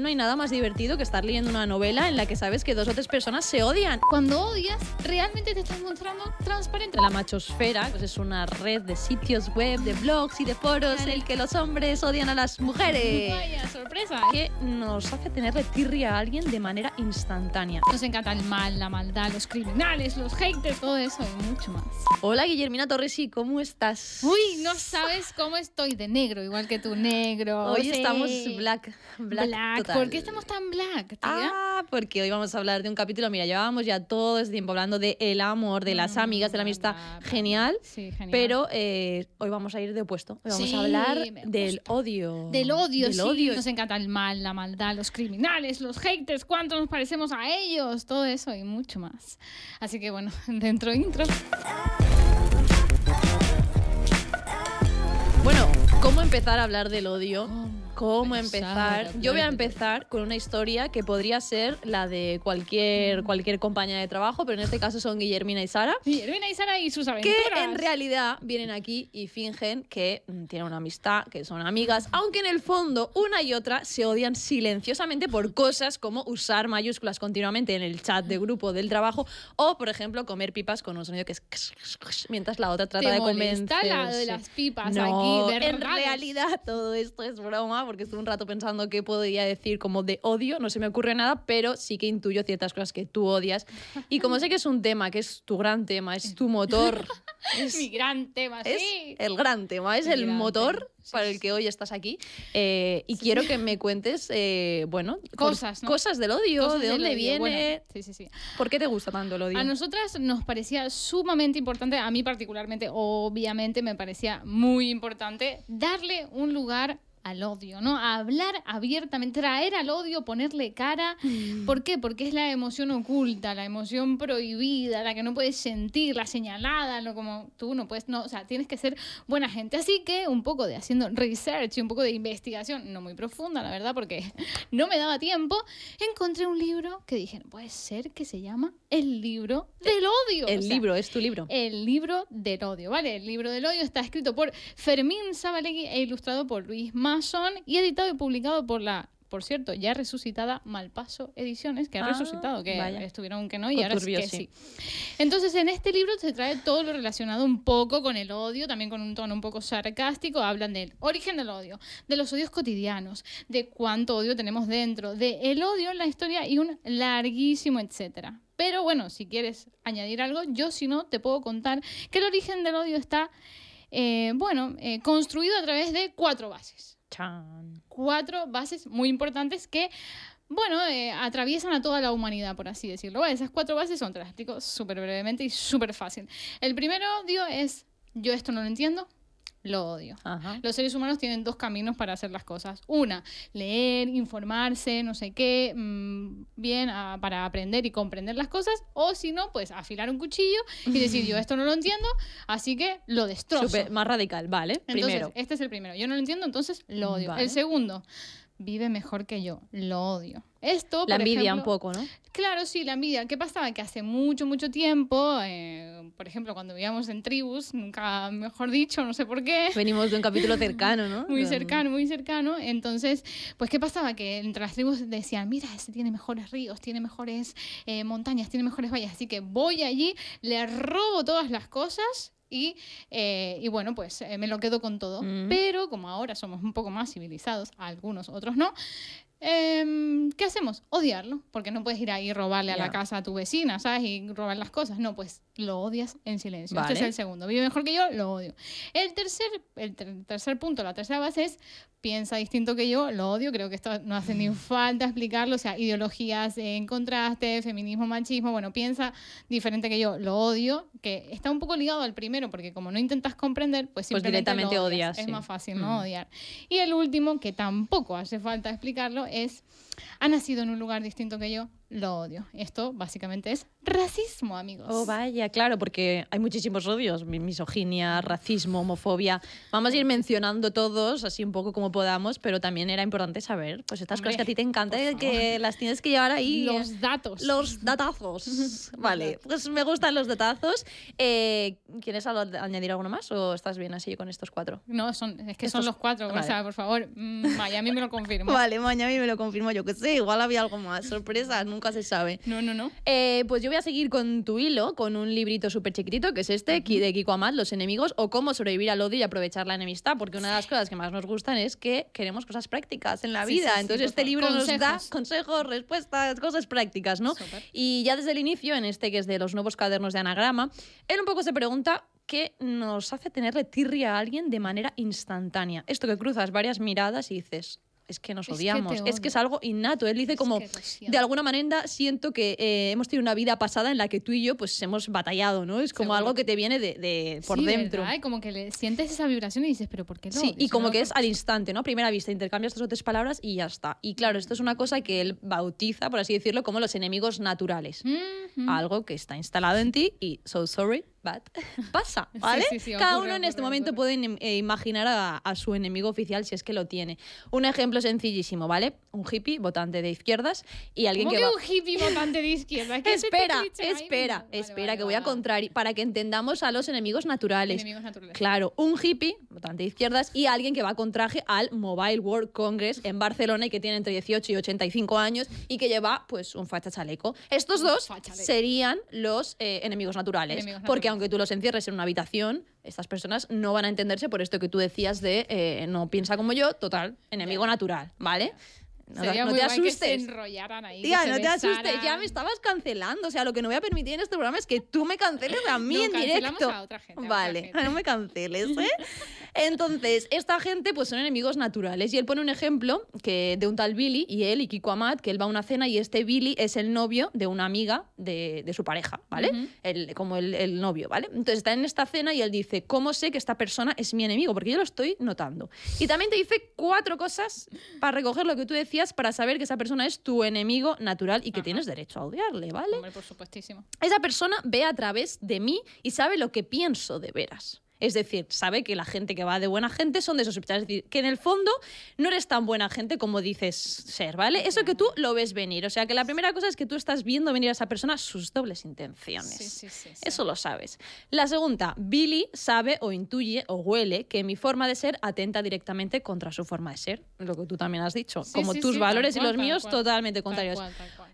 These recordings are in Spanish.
No hay nada más divertido que estar leyendo una novela en la que sabes que dos o tres personas se odian. Cuando odias, realmente te estás mostrando transparente. La machosfera pues es una red de sitios web, de blogs y de foros en el que los hombres odian a las mujeres. Vaya sorpresa. ¿eh? Que nos hace tener tirria a alguien de manera instantánea. Nos encanta el mal, la maldad, los criminales, los haters, todo eso y mucho más. Hola Guillermina Torres, cómo estás? Uy, no sabes cómo estoy de negro, igual que tú, negro. Hoy estamos Black. black ¿Por qué estamos tan black, tía? Ah, porque hoy vamos a hablar de un capítulo. Mira, llevábamos ya todo este tiempo hablando de el amor, de las mm, amigas, de la amistad. genial. Sí, genial. Pero eh, hoy vamos a ir de opuesto. Hoy vamos a hablar del odio. Del odio, del sí. Odio. Nos encanta el mal, la maldad, los criminales, los haters, cuánto nos parecemos a ellos, todo eso y mucho más. Así que bueno, dentro intro. Bueno, ¿cómo empezar a hablar del odio? Oh, ¿Cómo empezar? Yo voy a empezar con una historia que podría ser la de cualquier, cualquier compañía de trabajo, pero en este caso son Guillermina y Sara. Guillermina y Sara y sus aventuras. Que en realidad vienen aquí y fingen que mm, tienen una amistad, que son amigas, aunque en el fondo una y otra se odian silenciosamente por cosas como usar mayúsculas continuamente en el chat de grupo del trabajo o, por ejemplo, comer pipas con un sonido que es mientras la otra trata ¿Te de convencerse. la de las pipas aquí, en realidad todo esto es broma porque estuve un rato pensando qué podría decir como de odio, no se me ocurre nada, pero sí que intuyo ciertas cosas que tú odias. Y como sé que es un tema, que es tu gran tema, es tu motor. Es, Mi gran tema, sí. el gran tema, es el motor para el que hoy estás aquí. Eh, y quiero que me cuentes, eh, bueno, cosas, cosas del odio, de dónde viene. sí, sí, sí. ¿Por qué te gusta tanto el odio? A nosotras nos parecía sumamente importante, a mí particularmente, obviamente me parecía muy importante, darle un lugar al odio, ¿no? hablar abiertamente, traer al odio, ponerle cara. Mm. ¿Por qué? Porque es la emoción oculta, la emoción prohibida, la que no puedes sentir, la señalada, lo como tú no puedes, no, o sea, tienes que ser buena gente. Así que un poco de haciendo research y un poco de investigación, no muy profunda, la verdad, porque no me daba tiempo, encontré un libro que dije, puede ser que se llama El libro del odio. El libro, es tu libro. El libro del odio, ¿vale? El libro del odio está escrito por Fermín Zabalegui e ilustrado por Luis Ma son y editado y publicado por la por cierto, ya resucitada Malpaso Ediciones, que ha ah, resucitado, que estuvieron que no y ahora es que sí. Entonces, en este libro se trae todo lo relacionado un poco con el odio, también con un tono un poco sarcástico, hablan del origen del odio, de los odios cotidianos, de cuánto odio tenemos dentro, del el odio en la historia y un larguísimo etcétera. Pero bueno, si quieres añadir algo, yo si no te puedo contar que el origen del odio está eh, bueno, eh, construido a través de cuatro bases. Cuatro bases muy importantes que, bueno, eh, atraviesan a toda la humanidad, por así decirlo. esas cuatro bases son, te las explico súper brevemente y súper fácil. El primero, digo, es yo esto no lo entiendo, lo odio. Los seres humanos tienen dos caminos para hacer las cosas. Una, leer, informarse, no sé qué, mm, bien, ah, para aprender y comprender las cosas. O si no, pues afilar un cuchillo y decir, yo esto no lo entiendo, así que lo destrozo. más radical, vale. primero. este es el primero. Yo no lo entiendo, entonces lo odio. El segundo, vive mejor que yo. Lo odio. Esto. La envidia un poco, ¿no? Claro, sí, la envidia. ¿Qué pasaba? Que hace mucho, mucho tiempo, eh, por ejemplo, cuando vivíamos en tribus, nunca mejor dicho, no sé por qué. Venimos de un capítulo cercano, ¿no? muy cercano, muy cercano. Entonces, pues, ¿qué pasaba? Que entre las tribus decían, mira, ese tiene mejores ríos, tiene mejores eh, montañas, tiene mejores valles. Así que voy allí, le robo todas las cosas y, eh, y, bueno, pues eh, me lo quedo con todo. Pero como ahora somos un poco más civilizados, algunos, otros no, em, ¿qué hacemos? Odiarlo, porque no puedes ir ahí y robarle a la casa a tu vecina, ¿sabes? Y robar las cosas. No, pues lo odias en silencio. Este es el segundo. Vive mejor que yo, lo odio. El tercer, el tercer punto, la tercera base es piensa distinto que yo, lo odio, creo que esto no hace ni mm. falta explicarlo, o sea, ideologías en contraste, feminismo, machismo, bueno, piensa diferente que yo, lo odio, que está un poco ligado al primero, porque como no intentas comprender, pues, pues simplemente directamente odias, es más fácil no mm. odiar. Y el último, que tampoco hace falta explicarlo, es ha nacido en un lugar distinto que yo, lo odio. Esto básicamente es racismo, amigos. Oh, vaya, claro, porque hay muchísimos odios, misoginia, racismo, homofobia. Vamos a ir mencionando todos, así un poco como podamos, pero también era importante saber, pues estas cosas que a ti te encantan, que las tienes que llevar ahí. Los datos. Los datazos. vale, pues me gustan los datazos. Eh, ¿Quieres añadir alguno más o estás bien así con estos cuatro? No, son, es que son los cuatro, o sea, por favor, Miami mm, me lo confirmo. vale, Miami me lo confirmo yo que sí, igual había algo más. Sorpresa, nunca se sabe. No, no, no. Eh, pues yo voy a seguir con tu hilo, con un librito súper chiquitito, que es este, de Kiko Amat, Los enemigos, o cómo sobrevivir al odio y aprovechar la enemistad, porque una de las cosas que más nos gustan es que queremos cosas prácticas en la vida. Entonces este libro nos da consejos, respuestas, cosas prácticas, ¿no? Y ya desde el inicio, en este que es de los nuevos cadernos de anagrama, él un poco se pregunta qué nos hace tenerle tirria a alguien de manera instantánea. Esto que cruzas varias miradas y dices, es que nos odiamos, es que, es, algo innato. Él dice como, de alguna manera siento que eh, hemos tenido una vida pasada en la que tú y yo pues hemos batallado, ¿no? Es como algo que te viene de, por dentro. como que le sientes esa vibración y dices, pero ¿por qué no? Sí, y como que es al instante, ¿no? A primera vista, intercambias dos o tres palabras y ya está. Y claro, esto es una cosa que él bautiza, por así decirlo, como los enemigos naturales. Algo que está instalado en ti y so sorry, pasa, ¿vale? Cada uno en este momento puede eh, imaginar a, su enemigo oficial si es que lo tiene. Un ejemplo sencillísimo, ¿vale? Un hippie votante de izquierdas y alguien que, va... un hippie votante de izquierdas? Este espera, espera, espera, que voy a contrar para que entendamos a los enemigos naturales. Claro, un hippie votante de izquierdas y alguien que va con traje al Mobile World Congress en Barcelona y que tiene entre 18 y 85 años y que lleva pues un facha chaleco. Estos dos serían los eh, enemigos naturales, porque aunque tú los encierres en una habitación, estas personas no van a entenderse por esto que tú decías de eh, no piensa como yo, total, enemigo natural, ¿vale? No, te asustes. enrollaran ahí. no te asustes, ya me estabas cancelando. O sea, lo que no voy a permitir en este programa es que tú me canceles a mí en directo. a vale, otra gente. no me canceles, ¿eh? Entonces, esta gente pues son enemigos naturales. Y él pone un ejemplo que de un tal Billy y él y Kiko Amat, que él va a una cena y este Billy es el novio de una amiga de, su pareja, ¿vale? el, como el, el novio, ¿vale? Entonces está en esta cena y él dice, ¿cómo sé que esta persona es mi enemigo? Porque yo lo estoy notando. Y también te dice cuatro cosas para recoger lo que tú decías para saber que esa persona es tu enemigo natural y que tienes derecho a odiarle, ¿vale? Hombre, por supuestísimo. Esa persona ve a través de mí y sabe lo que pienso de veras. Es decir, sabe que la gente que va de buena gente son de esos hospitales. Es decir, que en el fondo no eres tan buena gente como dices ser, ¿vale? Eso que tú lo ves venir. O sea, que la primera cosa es que tú estás viendo venir a esa persona sus dobles intenciones. Sí, sí, sí, Eso lo sabes. La segunda, Billy sabe o intuye o huele que mi forma de ser atenta directamente contra su forma de ser. Lo que tú también has dicho. como tus valores y los míos, totalmente contrarios.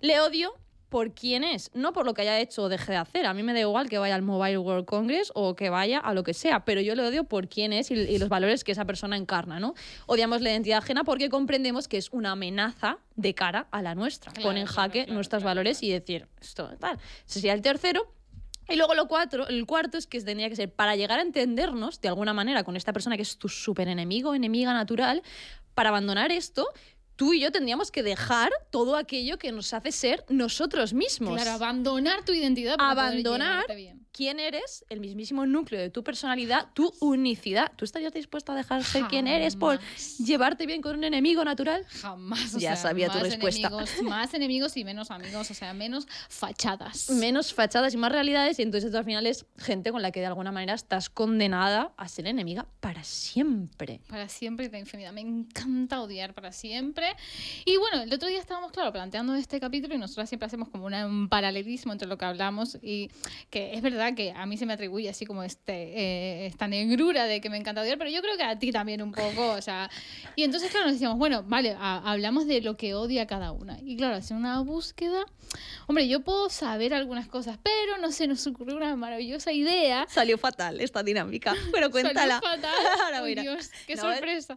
le odio, por quién es, no por lo que haya hecho o deje de hacer. A mí me da igual que vaya al Mobile World Congress o que vaya a lo que sea, pero yo le odio por quién es y, los valores que esa persona encarna, ¿no? Odiamos la identidad ajena porque comprendemos que es una amenaza de cara a la nuestra. Ponen en jaque nuestros valores y decir, esto tal. Ese sería el tercero. Y luego lo cuatro, el cuarto es que tendría que ser para llegar a entendernos de alguna manera con esta persona que es tu súper enemigo, enemiga natural, para abandonar esto, tú y yo tendríamos que dejar todo aquello que nos hace ser nosotros mismos. Claro, abandonar tu identidad. Para abandonar quién eres, el mismísimo núcleo de tu personalidad, tu unicidad. ¿Tú estarías dispuesta a dejarse quién eres por llevarte bien con un enemigo natural? Jamás. ya sabía tu respuesta. más enemigos y menos amigos, o sea, menos fachadas. Menos fachadas y más realidades. Y entonces al final es gente con la que de alguna manera estás condenada a ser enemiga para siempre. Para siempre y la infinidad. Me encanta odiar para siempre. Y bueno, el otro día estábamos, claro, planteando este capítulo y nosotros siempre hacemos como un paralelismo entre lo que hablamos y que es verdad que a mí se me atribuye así como este, eh, esta negrura de que me encanta odiar, pero yo creo que a ti también un poco, o sea. Y entonces, claro, nos decíamos, bueno, vale, hablamos de lo que odia cada una. Y claro, hacer una búsqueda. Hombre, yo puedo saber algunas cosas, pero no sé, nos ocurrió una maravillosa idea. Salió fatal esta dinámica, pero cuéntala. Salió fatal. Dios, qué sorpresa.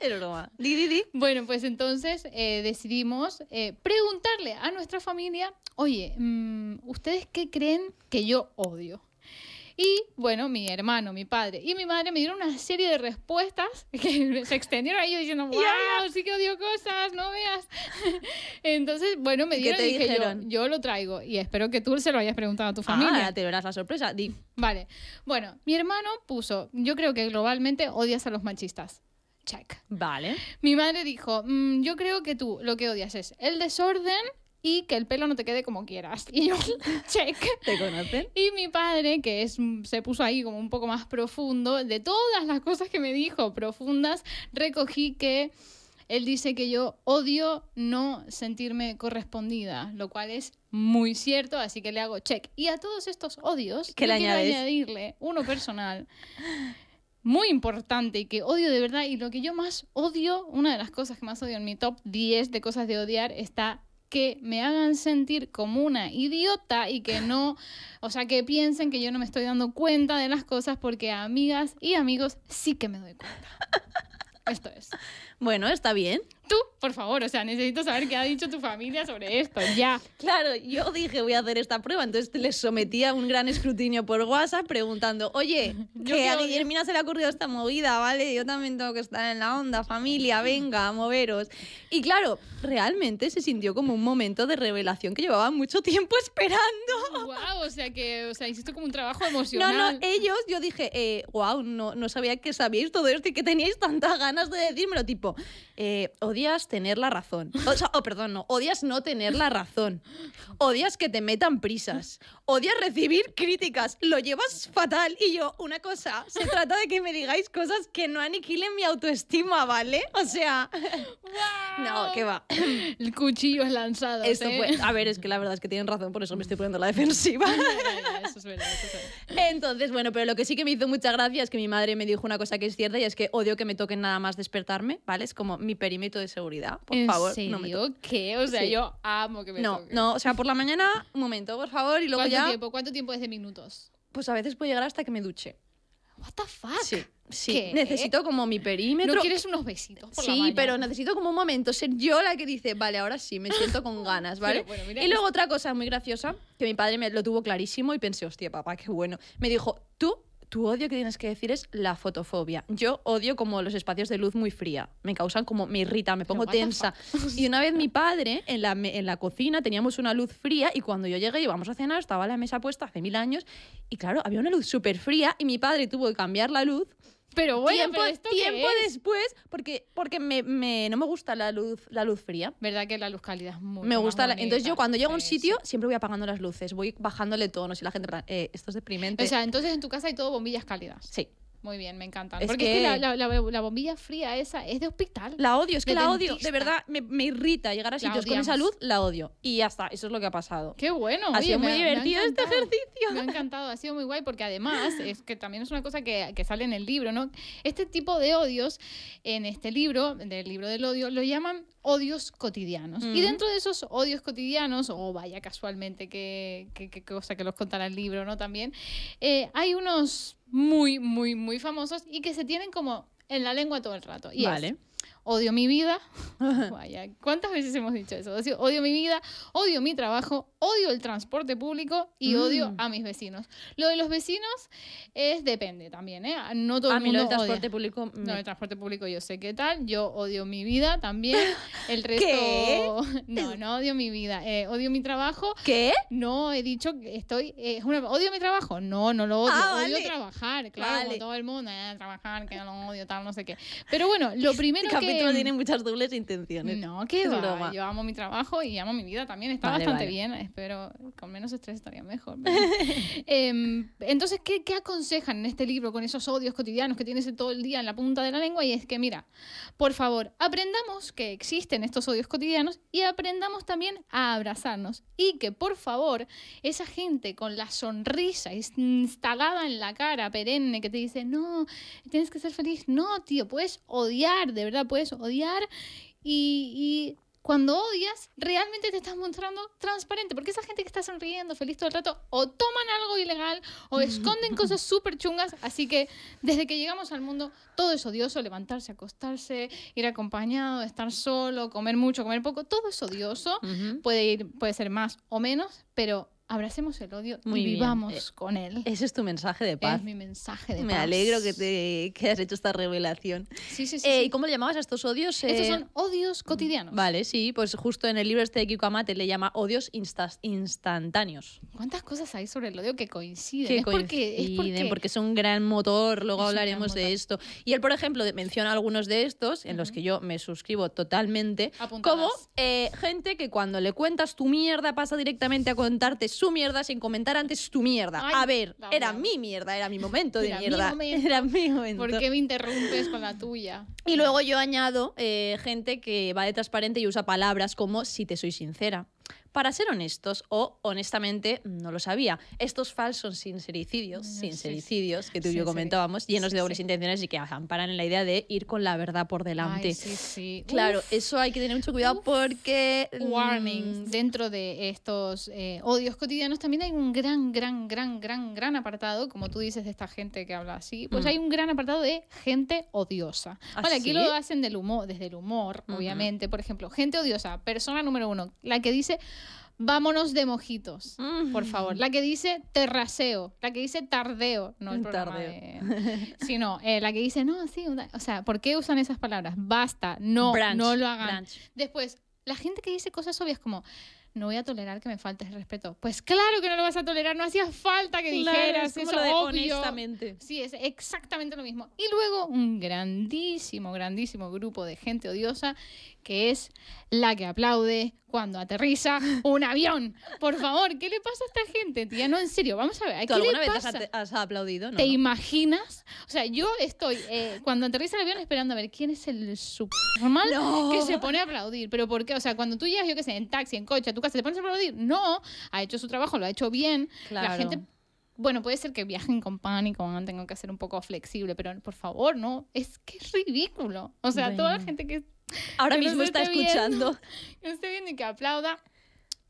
Di, di, di. Bueno, pues entonces eh, decidimos eh, preguntarle a nuestra familia, oye, mm, ¿ustedes qué creen que yo odio? Y bueno, mi hermano, mi padre y mi madre me dieron una serie de respuestas que se extendieron ahí diciendo, wow, sí que odio cosas, no veas. Entonces, bueno, me dieron dije Yo, lo traigo y espero que tú se lo hayas preguntado a tu familia. Ah, te verás la sorpresa, di. Vale. Bueno, mi hermano puso, yo creo que globalmente odias a los machistas. Check. Vale. Mi madre dijo, mm, yo creo que tú lo que odias es el desorden, y que el pelo no te quede como quieras. Y yo, check. ¿Te conocen? Y mi padre, que es, se puso ahí como un poco más profundo, de todas las cosas que me dijo profundas, recogí que él dice que yo odio no sentirme correspondida, lo cual es muy cierto, así que le hago check. Y a todos estos odios, que le quiero añades? añadirle uno personal. Muy importante y que odio de verdad, y lo que yo más odio, una de las cosas que más odio en mi top 10 de cosas de odiar, está que me hagan sentir como una idiota y que no, o sea, que piensen que yo no me estoy dando cuenta de las cosas porque amigas y amigos sí que me doy cuenta. Esto es. Bueno, está bien por favor, o sea, necesito saber qué ha dicho tu familia sobre esto, ya. Claro, yo dije, voy a hacer esta prueba, entonces les sometí a un gran escrutinio por WhatsApp preguntando, oye, que a Guillermina se le ha ocurrido esta movida, ¿vale? Yo también tengo que estar en la onda, familia, venga, a moveros. Y claro, realmente se sintió como un momento de revelación que llevaba mucho tiempo esperando. Wow, o sea que, o sea, hiciste como un trabajo emocional. No, no, ellos, yo dije, eh, wow, no, no sabía que sabíais todo esto y que teníais tantas ganas de decírmelo, tipo, eh, odias tener la razón. O sea, oh, perdón, no, odias no tener la razón. Odias que te metan prisas. Odias recibir críticas. Lo llevas fatal. Y yo, una cosa, se trata de que me digáis cosas que no aniquilen mi autoestima, ¿vale? O sea, wow. no, que va. El cuchillo es lanzado. Esto ¿eh? a ver, es que la verdad es que tienen razón, por eso me estoy poniendo la defensiva. eso es verdad, eso es verdad. Entonces, bueno, pero lo que sí que me hizo mucha gracia es que mi madre me dijo una cosa que es cierta y es que odio que me toquen nada más despertarme, ¿vale? Es como mi perímetro de seguridad, por favor. No me ¿Qué? O sea, yo amo que me No, no, o sea, por la mañana, un momento, por favor, y luego ¿Cuánto Tiempo? ¿Cuánto tiempo es de minutos? Pues a veces puedo llegar hasta que me duche. What the fuck? Sí. Sí, necesito como mi perímetro. ¿No quieres unos besitos? Por sí, pero necesito como un momento ser yo la que dice, vale, ahora sí, me siento con ganas, ¿vale? y luego otra cosa muy graciosa, que mi padre me lo tuvo clarísimo y pensé, hostia, papá, qué bueno. Me dijo, tú tu odio que tienes que decir es la fotofobia. Yo odio como los espacios de luz muy fría. Me causan como, me irrita, me pongo tensa. Y una vez mi padre, en la, en la cocina, teníamos una luz fría y cuando yo llegué y íbamos a cenar, estaba la mesa puesta hace mil años y claro, había una luz súper fría y mi padre tuvo que cambiar la luz pero bueno, tiempo, esto tiempo después, porque, porque me, me, no me gusta la luz, la luz fría. ¿Verdad que la luz cálida es muy Me gusta. entonces yo cuando llego a un pues sitio siempre voy apagando las luces, voy bajándole tonos y la gente, eh, esto es deprimente. O sea, entonces en tu casa hay todo bombillas cálidas. Sí. Muy bien, me encanta. Porque Es que la, bombilla fría esa es de hospital. La odio, es que la odio. De verdad, me, irrita llegar a sitios con esa luz, la odio. Y ya está, eso es lo que ha pasado. Qué bueno. Ha sido muy divertido este ejercicio. Me ha encantado, ha sido muy guay porque además, es que también es una cosa que, que sale en el libro, ¿no? Este tipo de odios, en este libro, del libro del odio, lo llaman odios cotidianos. Y dentro de esos odios cotidianos, o vaya casualmente que qué, cosa que los contará el libro, ¿no? También, eh, hay unos muy, muy, muy famosos y que se tienen como en la lengua todo el rato. Y vale odio mi vida. Vaya, ¿cuántas veces hemos dicho eso? Odio mi vida, odio mi trabajo, odio el transporte público y mm. odio a mis vecinos. Lo de los vecinos es depende también, ¿eh? No todo el mundo mí transporte público. No, el transporte público yo sé qué tal. Yo odio mi vida también. El resto. No, no odio mi vida. Eh, odio mi trabajo. ¿Qué? No he dicho que estoy. Eh, es una... Odio mi trabajo. No, no lo odio. Ah, odio trabajar, claro, todo el mundo. Eh, trabajar, que no lo odio, tal, no sé qué. Pero bueno, lo primero que no em, tiene muchas dobles intenciones. No, qué Broma. Yo amo mi trabajo y amo mi vida también. Está bastante bien. Espero con menos estrés estaría mejor. Em, entonces, ¿qué, ¿qué aconsejan en este libro con esos odios cotidianos que tienes todo el día en la punta de la lengua? Y es que, mira, por favor, aprendamos que existen estos odios cotidianos y aprendamos también a abrazarnos. Y que, por favor, esa gente con la sonrisa instalada en la cara perenne que te dice, no, tienes que ser feliz. No, tío, puedes odiar, de verdad, puedes odiar y, cuando odias, realmente te estás mostrando transparente, porque esa gente que está sonriendo, feliz todo el rato, o toman algo ilegal, o esconden cosas súper chungas, así que desde que llegamos al mundo, todo es odioso, levantarse, acostarse, ir acompañado, estar solo, comer mucho, comer poco, todo es odioso, puede, ir, puede ser más o menos, pero abracemos el odio y vivamos eh, con él. Ese es tu mensaje de paz. Es mi mensaje de Me paz. Me alegro que, te, que has hecho esta revelación. Sí, sí, sí. Eh, ¿Y cómo le llamabas a estos odios? Estos eh, son odios cotidianos. Vale, sí, pues justo en el libro este de Kiko Amate le llama odios instantáneos. ¿Cuántas cosas hay sobre el odio que coinciden? Que coinciden, porque, es porque... un gran motor, luego hablaremos de esto. Y él, por ejemplo, menciona algunos de estos, en los que yo me suscribo totalmente, como gente que cuando le cuentas tu mierda pasa directamente a contarte su tu mierda sin comentar antes tu mierda. a ver, era mi mierda, era mi momento de mierda. Mi Era mi momento. ¿Por qué me interrumpes con la tuya? Y luego yo añado eh, gente que va de transparente y usa palabras como si te soy sincera para ser honestos, o honestamente no lo sabía, estos falsos sincericidios, sericidios. Mm, sin sericidios, que tú y yo comentábamos, llenos de dobles intenciones y que amparan en la idea de ir con la verdad por delante. sí, sí. Claro, eso hay que tener mucho cuidado porque... Mm, Warning. dentro de estos eh, odios cotidianos también hay un gran, gran, gran, gran, gran apartado, como tú dices, de esta gente que habla así, pues mm. hay un gran apartado de gente odiosa. ¿Ah, aquí lo hacen del humor, desde el humor, obviamente. Por ejemplo, gente odiosa, persona número uno, la que dice vámonos de mojitos, por favor. La que dice terraseo, la que dice tardeo, no el programa sino eh, la que dice, no, sí, o sea, ¿por qué usan esas palabras? Basta, no, no lo hagan. Después, la gente que dice cosas obvias como, no voy a tolerar que me faltes el respeto. Pues claro que no lo vas a tolerar, no hacía falta que dijeras es eso lo de Sí, es exactamente lo mismo. Y luego un grandísimo, grandísimo grupo de gente odiosa que es la que aplaude cuando aterriza un avión. Por favor, ¿qué le pasa a esta gente, tía? No, en serio, vamos a ver. ¿a ¿Tú qué alguna vez Has, aplaudido? ¿Te imaginas? O sea, yo estoy eh, cuando aterriza el avión esperando a ver quién es el subnormal que se pone a aplaudir. Pero ¿por qué? O sea, cuando tú llegas, yo qué sé, en taxi, en coche, a tu casa, ¿te pones a aplaudir? No, ha hecho su trabajo, lo ha hecho bien. La gente bueno, puede ser que viajen con pánico, tengo que ser un poco flexible, pero por favor, no, es que es ridículo. O sea, toda la gente que ahora mismo está escuchando. no estoy viendo que aplauda.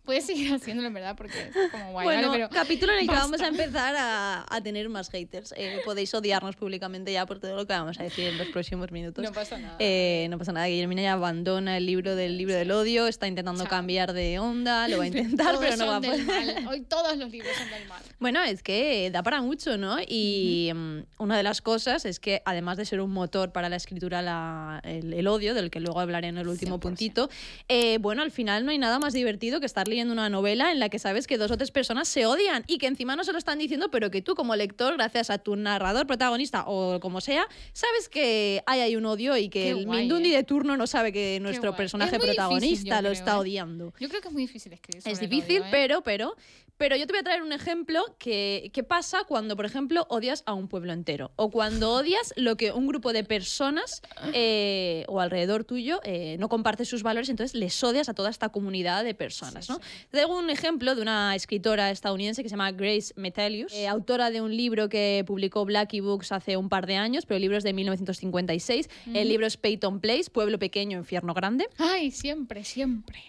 Puedes seguir haciéndolo, en verdad, porque es como guay, bueno, capítulo en el que vamos a empezar a, a tener más haters. Eh, podéis odiarnos públicamente ya por todo lo que vamos a decir en los próximos minutos. No pasa nada. Eh, no pasa nada. Guillermina ya abandona el libro del libro del odio, está intentando cambiar de onda, lo va a intentar, pero no va a poder. Hoy todos los libros son del mal. Bueno, es que da para mucho, ¿no? Y mm, una de las cosas es que, además de ser un motor para la escritura, la, el, odio, del que luego hablaré en el último puntito, eh, bueno, al final no hay nada más divertido que estar leyendo una novela en la que sabes que dos o tres personas se odian y que encima no se lo están diciendo, pero que tú como lector, gracias a tu narrador, protagonista o como sea, sabes que hay, hay un odio y que el Mindundi eh. de turno no sabe que nuestro personaje protagonista lo está ¿eh? odiando. Yo creo que es muy difícil escribir. es difícil, ¿eh? pero, pero pero yo te voy a traer un ejemplo que, pasa cuando, por ejemplo, odias a un pueblo entero o cuando odias lo que un grupo de personas eh, o alrededor tuyo eh, no comparte sus valores, entonces les odias a toda esta comunidad de personas. ¿no? Te traigo un ejemplo de una escritora estadounidense que se llama Grace Metelius, eh, autora de un libro que publicó Blackie Books hace un par de años, pero el libro es de 1956. El libro es Peyton Place, Pueblo Pequeño, Infierno Grande. Ay, siempre, siempre.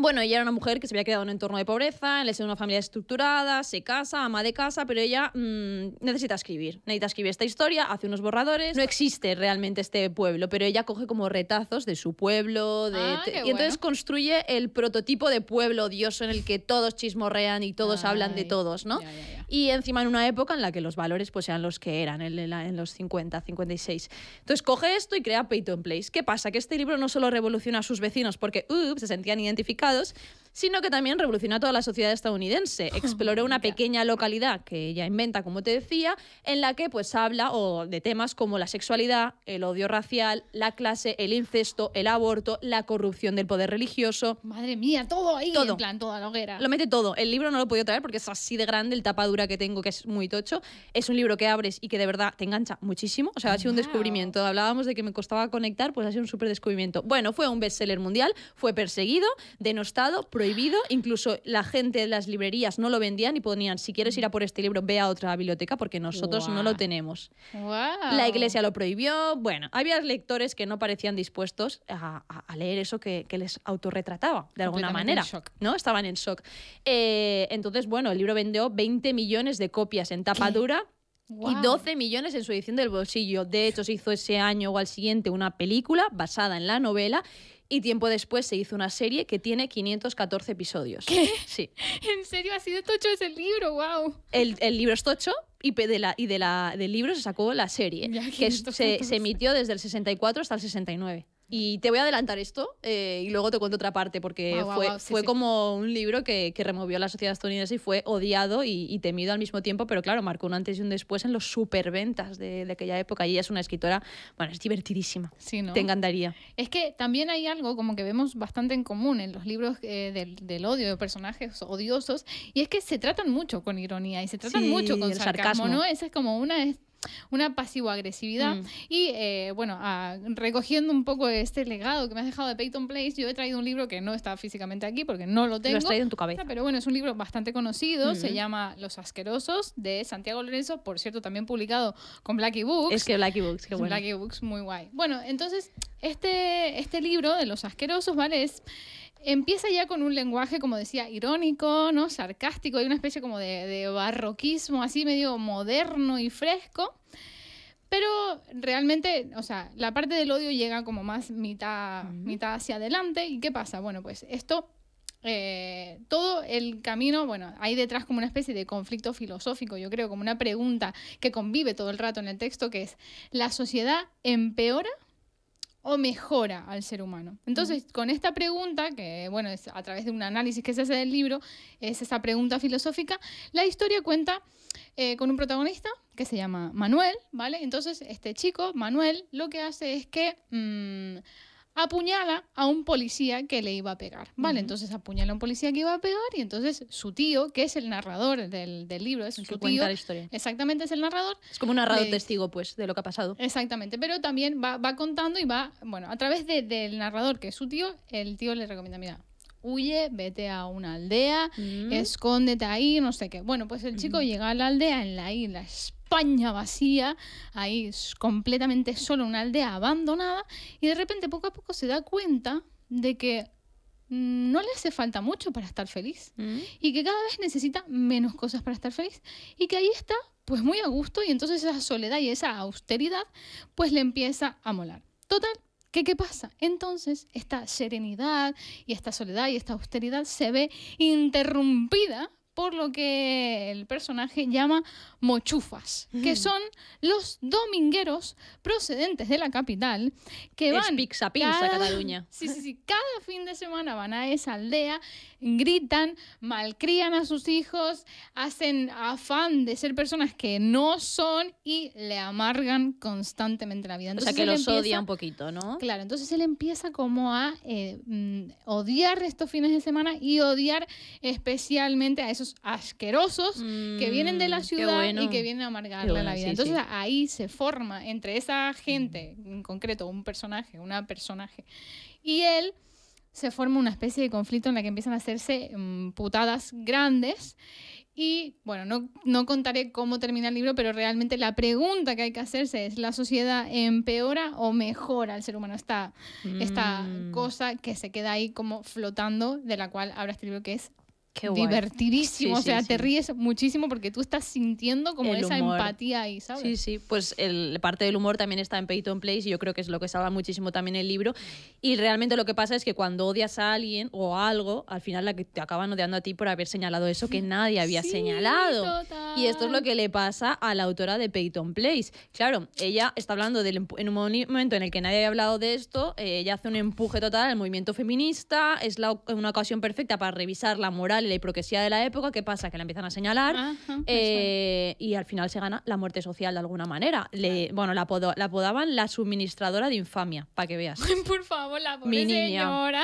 Bueno, ella era una mujer que se había quedado en un entorno de pobreza, le de una familia estructurada, se casa, ama de casa, pero ella mm, necesita escribir. Necesita escribir esta historia, hace unos borradores. No existe realmente este pueblo, pero ella coge como retazos de su pueblo. De ah, y entonces construye el prototipo de pueblo odioso en el que todos chismorrean y todos hablan de todos, ¿no? y encima en una época en la que los valores pues eran los que eran, en, los 50, 56. Entonces coge esto y crea Pay Place. ¿Qué pasa? Que este libro no solo revoluciona a sus vecinos porque uh, se sentían identificados, sino que también revolucionó a toda la sociedad estadounidense. Exploró una pequeña localidad que ella inventa, como te decía, en la que pues habla de temas como la sexualidad, el odio racial, la clase, el incesto, el aborto, la corrupción del poder religioso. Madre mía, todo ahí, todo. en plan, toda la hoguera. Lo mete todo. El libro no lo puedo traer porque es así de grande, el tapadura que tengo, que es muy tocho. Es un libro que abres y que de verdad te engancha muchísimo. O sea, ha sido un descubrimiento. Hablábamos de que me costaba conectar, pues ha sido un súper descubrimiento. Bueno, fue un bestseller mundial, fue perseguido, denostado, prohibido, incluso la gente de las librerías no lo vendían y ponían, si quieres ir a por este libro, ve a otra biblioteca porque nosotros no lo tenemos. La iglesia lo prohibió, bueno, había lectores que no parecían dispuestos a, leer eso que, les autorretrataba, de alguna manera. ¿no? Estaban en shock. Eh, entonces, bueno, el libro vendió 20 millones de copias en tapa dura. Y 12 millones en su edición del bolsillo. De hecho, se hizo ese año o al siguiente una película basada en la novela y tiempo después se hizo una serie que tiene 514 episodios. ¿Qué? Sí. ¿En serio? Así de tocho es el libro, wow. El, libro es tocho y de la, y de la, del libro se sacó la serie, que se, se emitió desde el 64 hasta el 69. Y te voy a adelantar esto eh, y luego te cuento otra parte, porque fue, fue como un libro que, que, removió la sociedad estadounidense y fue odiado y, temido al mismo tiempo, pero claro, marcó un antes y un después en los superventas de, aquella época. Y ella es una escritora, bueno, es divertidísima. Te encantaría. Es que también hay algo como que vemos bastante en común en los libros eh, del, odio, de personajes odiosos, y es que se tratan mucho con ironía y se tratan mucho con sarcasmo, ¿no? Esa es como una una pasivo-agresividad. Mm. Y eh, bueno, ah, recogiendo un poco este legado que me has dejado de Peyton Place, yo he traído un libro que no está físicamente aquí porque no lo tengo. Lo en tu cabeza. Pero bueno, es un libro bastante conocido, se llama Los Asquerosos de Santiago Lorenzo, por cierto, también publicado con Blackie Books. Es que Blackie Books, qué bueno. Blackie Books, muy guay. Bueno, entonces, este, este libro de Los Asquerosos, ¿vale? Es Empieza ya con un lenguaje, como decía, irónico, ¿no? Sarcástico, hay una especie como de, de barroquismo así medio moderno y fresco. Pero realmente, o sea, la parte del odio llega como más mitad, mitad hacia adelante. ¿Y qué pasa? Bueno, pues esto, eh, todo el camino, bueno, hay detrás como una especie de conflicto filosófico, yo creo, como una pregunta que convive todo el rato en el texto, que es, ¿la sociedad empeora o mejora al ser humano. Entonces, con esta pregunta, que bueno, es a través de un análisis que se hace del libro, es esa pregunta filosófica, la historia cuenta eh, con un protagonista que se llama Manuel, ¿vale? Entonces, este chico, Manuel, lo que hace es que mm, apuñala a un policía que le iba a pegar. Vale, entonces apuñala a un policía que iba a pegar y entonces su tío, que es el narrador del, libro, es su la historia. Exactamente, es el narrador. Es como un narrador testigo, pues, de lo que ha pasado. Exactamente, pero también va, contando y va, bueno, a través del narrador, que es su tío, el tío le recomienda, mira, huye, vete a una aldea, escóndete ahí, no sé qué. Bueno, pues el chico llega a la aldea en la isla, España vacía, ahí completamente solo, una aldea abandonada, y de repente poco a poco se da cuenta de que mm, no le hace falta mucho para estar feliz mm. y que cada vez necesita menos cosas para estar feliz y que ahí está pues muy a gusto y entonces esa soledad y esa austeridad pues le empieza a molar. Total, ¿Qué pasa? Entonces, esta serenidad y esta soledad y esta austeridad se ve interrumpida por lo que el personaje llama mochufas, que mm. son los domingueros procedentes de la capital que van es pizza, cada, Cataluña. Sí, sí, sí, cada fin de semana van a esa aldea, gritan, malcrían a sus hijos, hacen afán de ser personas que no son y le amargan constantemente la vida. o sea que los odia un poquito, ¿no? Claro, entonces él empieza como a eh, mm, odiar estos fines de semana y odiar especialmente a esos asquerosos que vienen de la mm, ciudad y que vienen a amargarle la vida. Entonces ahí se forma entre esa gente, en concreto un personaje, una personaje, y él se forma una especie de conflicto en la que empiezan a hacerse mm, putadas grandes. Y bueno, no, no contaré cómo termina el libro, pero realmente la pregunta que hay que hacerse es, ¿la sociedad empeora o mejora al ser humano? Esta, esta mm. cosa que se queda ahí como flotando, de la cual habla este libro que es divertidísimo. o sea, te ríes muchísimo porque tú estás sintiendo como esa empatía ahí, ¿sabes? Sí, sí. Pues el, parte del humor también está en Payton Place y yo creo que es lo que salva muchísimo también el libro. Y realmente lo que pasa es que cuando odias a alguien o algo, al final la que te acaban odiando a ti por haber señalado eso que nadie había señalado. Y esto es lo que le pasa a la autora de Payton Place. Claro, ella está hablando del, en un momento en el que nadie había hablado de esto, eh, ella hace un empuje total al movimiento feminista, es una ocasión perfecta para revisar la moral la hipocresía de la época, ¿qué pasa? Que la empiezan a señalar eh, y al final se gana la muerte social de alguna manera. bueno, la, apodaban la, la suministradora de infamia, para que veas. Por favor, la pobre Mi niña. Señora.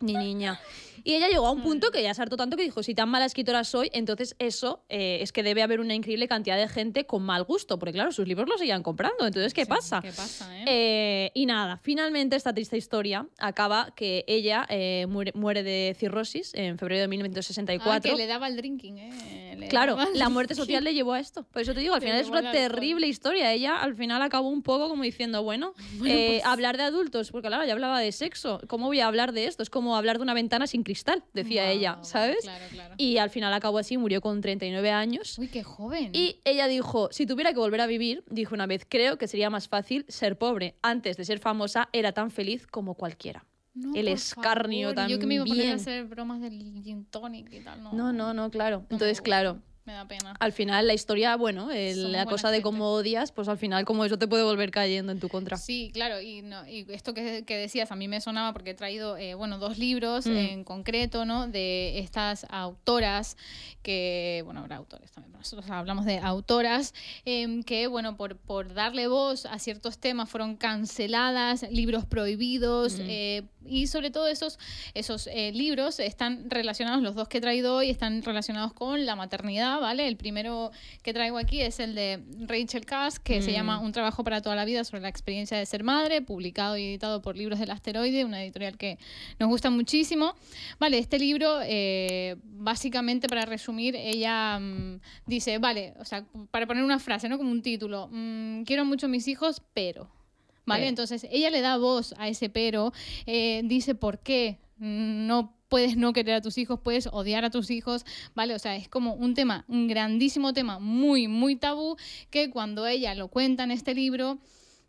Mi niña. Y ella llegó a un punto mm. que ya se hartó tanto que dijo, si tan mala escritora soy, entonces eso eh, es que debe haber una increíble cantidad de gente con mal gusto, porque claro, sus libros los seguían comprando. Entonces, ¿qué pasa? ¿qué pasa eh? Eh, y nada, finalmente esta triste historia acaba que ella muere, de cirrosis en febrero de 1964. Ah, que le daba el drinking, ¿eh? claro, la muerte social le llevó a esto. Por eso te digo, al final es una terrible historia. Ella al final acabó un poco como diciendo, bueno, pues hablar de adultos, porque claro, ya hablaba de sexo. ¿Cómo voy a hablar de esto? Es como hablar de una ventana sin cristal decía ella, ¿sabes? Y al final acabó así, murió con 39 años. Uy, qué joven. Y ella dijo, si tuviera que volver a vivir, dijo una vez, creo que sería más fácil ser pobre. Antes de ser famosa era tan feliz como cualquiera. el escarnio también. Yo que me iba a hacer bromas del gin tonic y tal. No, no, no, no claro. Entonces, claro, me da pena. Al final, la historia, bueno, eh, la cosa de cómo odias, pues al final, como eso te puede volver cayendo en tu contra. Sí, claro, y, no, y esto que, decías a mí me sonaba porque he traído, eh, bueno, dos libros mm. en concreto, ¿no? De estas autoras que, bueno, habrá autores también, nosotros hablamos de autoras, em, que, bueno, por, por darle voz a ciertos temas fueron canceladas, libros prohibidos, mm. eh, y sobre todo esos, esos libros están relacionados, los dos que he traído hoy, están relacionados con la maternidad Ah, el primero que traigo aquí es el de Rachel Cass, que se mm. llama Un trabajo para toda la vida sobre la experiencia de ser madre, publicado y editado por Libros del Asteroide, una editorial que nos gusta muchísimo. Vale, este libro, eh, básicamente para resumir, ella mm, dice, vale, o sea, para poner una frase, ¿no? Como un título, mm, quiero mucho a mis hijos, pero... ¿Vale? Eh. Entonces ella le da voz a ese pero, eh, dice por qué no puedes no querer a tus hijos, puedes odiar a tus hijos, ¿vale? O sea, es como un tema, un grandísimo tema, muy, muy tabú, que cuando ella lo cuenta en este libro,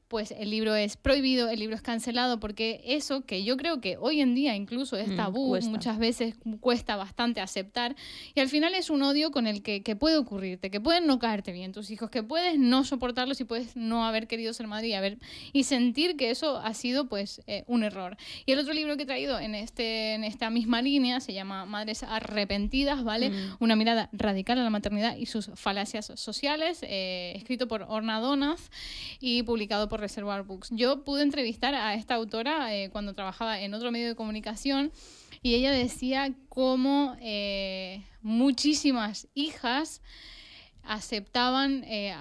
pues el libro es prohibido, el libro es cancelado, porque eso que yo creo que hoy en día incluso es mm, tabú, muchas veces cuesta bastante aceptar, y al final es un odio con el que, puede ocurrirte, que pueden no caerte bien tus hijos, que puedes no soportarlos y puedes no haber querido ser madre y, haber, y sentir que eso ha sido pues eh, un error. Y el otro libro que he traído en, este, en esta misma línea se llama Madres Arrepentidas, ¿vale? Mm. Una mirada radical a la maternidad y sus falacias sociales, eh, escrito por Orna y publicado por reservar Reservoir Books. Yo pude entrevistar a esta autora eh, cuando trabajaba en otro medio de comunicación y ella decía cómo eh, muchísimas hijas aceptaban, eh,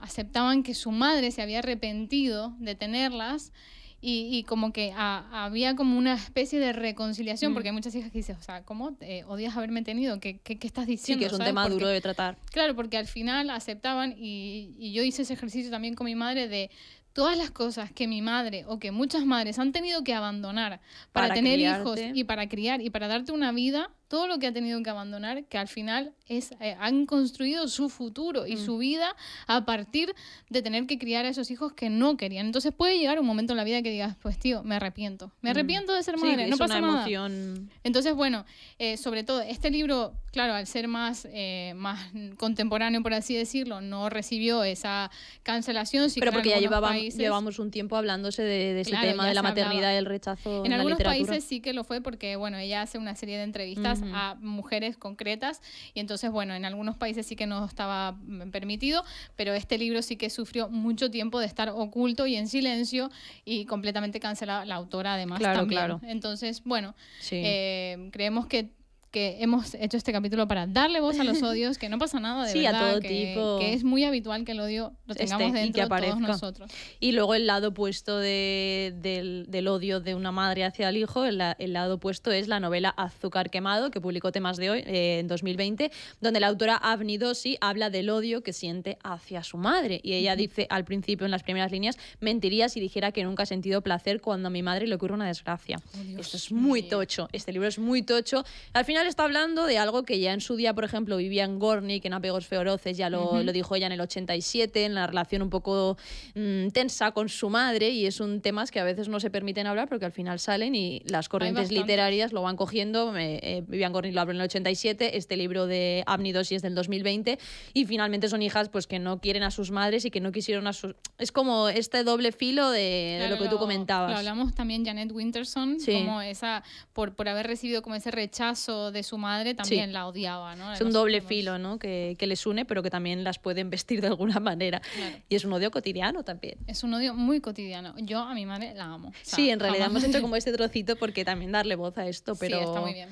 aceptaban que su madre se había arrepentido de tenerlas y, como que había como una especie de reconciliación, mm. porque hay muchas hijas que dicen, o sea, ¿cómo odias haberme tenido? ¿Qué, estás diciendo? Sí, que es un tema duro de tratar. Claro, porque al final aceptaban y, yo hice ese ejercicio también con mi madre de todas las cosas que mi madre o que muchas madres han tenido que abandonar para, tener hijos y para criar y para darte una vida, todo lo que ha tenido que abandonar, que al final eh, han construido su futuro y mm. su vida a partir de tener que criar a esos hijos que no querían. Entonces puede llegar un momento en la vida que digas, pues tío, me arrepiento. Me mm. arrepiento de ser madre, no pasa emoción. nada. Entonces, bueno, eh, sobre todo, este libro, claro, al ser más, eh, más contemporáneo, por así decirlo, no recibió esa cancelación. Sí, Pero porque ya llevaba, llevamos un tiempo hablándose de, ese tema de la maternidad, y el rechazo. En, algunos países sí que lo fue porque, bueno, ella hace una serie de entrevistas a mujeres concretas y entonces entonces, bueno, en algunos países sí que no estaba permitido, pero este libro sí que sufrió mucho tiempo de estar oculto y en silencio y completamente cancelado. La autora además claro, también. Claro. Entonces, bueno, eh, creemos que que hemos hecho este capítulo para darle voz a los odios, que no pasa nada de verdad, que, es muy habitual que el odio lo este, tengamos dentro de todos nosotros. Y luego el lado opuesto del, odio de una madre hacia el hijo, el, lado opuesto es la novela Azúcar quemado, que publicó temas de hoy eh, en 2020, donde la autora Avni Dossi habla del odio que siente hacia su madre y ella dice al principio en las primeras líneas, mentiría si dijera que nunca ha sentido placer cuando a mi madre le ocurre una desgracia. Oh, Esto es muy tocho, este libro es muy tocho. Al final está hablando de algo que ya en su día, por ejemplo, Vivian gorney que en Apegos Feoroces, ya lo, lo, dijo ella en el 87, en la relación un poco mm, tensa con su madre, y es un tema que a veces no se permiten hablar porque al final salen y las corrientes literarias lo van cogiendo. Eh, Vivian Gorney lo habló en el 87, este libro de Amnidosis es del 2020, y finalmente son hijas pues que no quieren a sus madres y que no quisieron a sus... Es como este doble filo de, lo que tú comentabas. hablamos también Janet Winterson, como esa, por, por haber recibido como ese rechazo de su madre también la odiaba. ¿no? Es un doble filo Que, les une, pero que también las pueden vestir de alguna manera. Y es un odio cotidiano también. Es un odio muy cotidiano. Yo a mi madre la amo. sí, en realidad hemos hecho como este trocito porque también darle voz a esto, pero... Sí, está muy bien.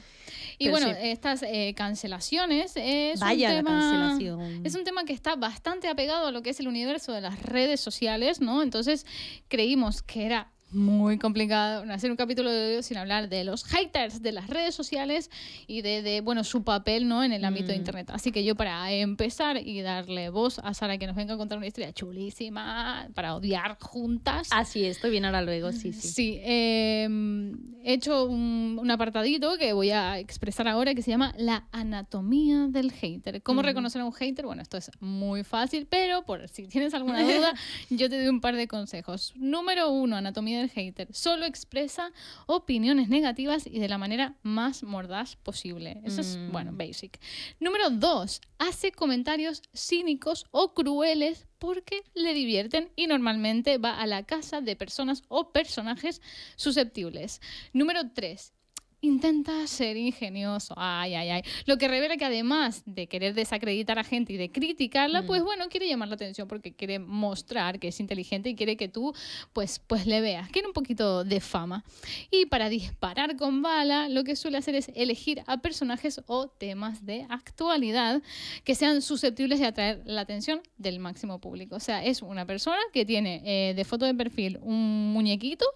Y bueno, estas eh, cancelaciones es un tema, Es un tema que está bastante apegado a lo que es el universo de las redes sociales, ¿no? Entonces creímos que era muy complicado hacer un capítulo de odio sin hablar de los haters de las redes sociales y de, bueno su papel no en el ámbito de mm. internet así que yo para empezar y darle voz a Sara que nos venga a contar una historia chulísima para odiar juntas así estoy bien ahora luego sí sí sí em, he hecho un, apartadito que voy a expresar ahora que se llama la anatomía del hater cómo mm. reconocer a un hater bueno esto es muy fácil pero por si tienes alguna duda yo te doy un par de consejos número uno anatomía hater. Solo expresa opiniones negativas y de la manera más mordaz posible. Eso es, mm. bueno, basic. Número dos, hace comentarios cínicos o crueles porque le divierten y normalmente va a la casa de personas o personajes susceptibles. Número 3 intenta ser ingenioso. Ay, ay, ay. Lo que revela que además de querer desacreditar a gente y de criticarla, pues mm. bueno, quiere llamar la atención porque quiere mostrar que es inteligente y quiere que tú pues pues le veas, quiere un poquito de fama. Y para disparar con bala, lo que suele hacer es elegir a personajes o temas de actualidad que sean susceptibles de atraer la atención del máximo público. O sea, es una persona que tiene eh, de foto de perfil un muñequito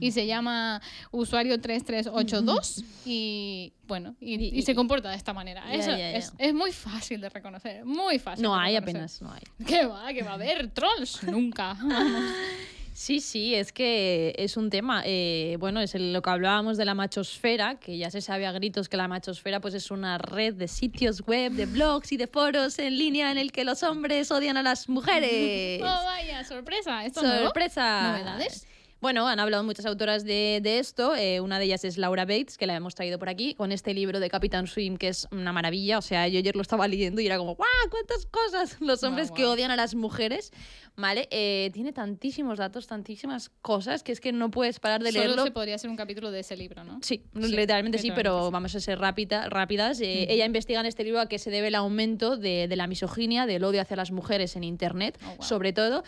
y mm. se llama usuario 3382 y bueno, y, se comporta de esta manera. Es, muy fácil de reconocer, muy fácil. No hay apenas, no hay. ¿Qué va? ¿Qué va a haber? ¿Trolls? Nunca. Sí, sí, es que es un tema. Eh, bueno, es lo que hablábamos de la machosfera, que ya se sabe a gritos que la machosfera pues, es una red de sitios web, de blogs y de foros en línea en el que los hombres odian a las mujeres. ¡Oh, vaya! ¡Sorpresa! ¿Esto ¡Sorpresa! ¿Novedades? Bueno, han hablado muchas autoras de, esto. Eh, una de ellas es Laura Bates, que la hemos traído por aquí, con este libro de Capitán Swim, que es una maravilla. O sea, yo ayer lo estaba leyendo y era como, ¡guau! ¡Cuántas cosas! Los hombres que odian a las mujeres. ¿Vale? Eh, tiene tantísimos datos, tantísimas cosas, que es que no puedes parar de leerlo. Solo se podría ser un capítulo de ese libro, ¿no? Sí, literalmente sí, pero vamos a ser rápidas. Eh, ella investiga en este libro a qué se debe el aumento de, la misoginia, del odio hacia las mujeres en Internet, oh, sobre todo,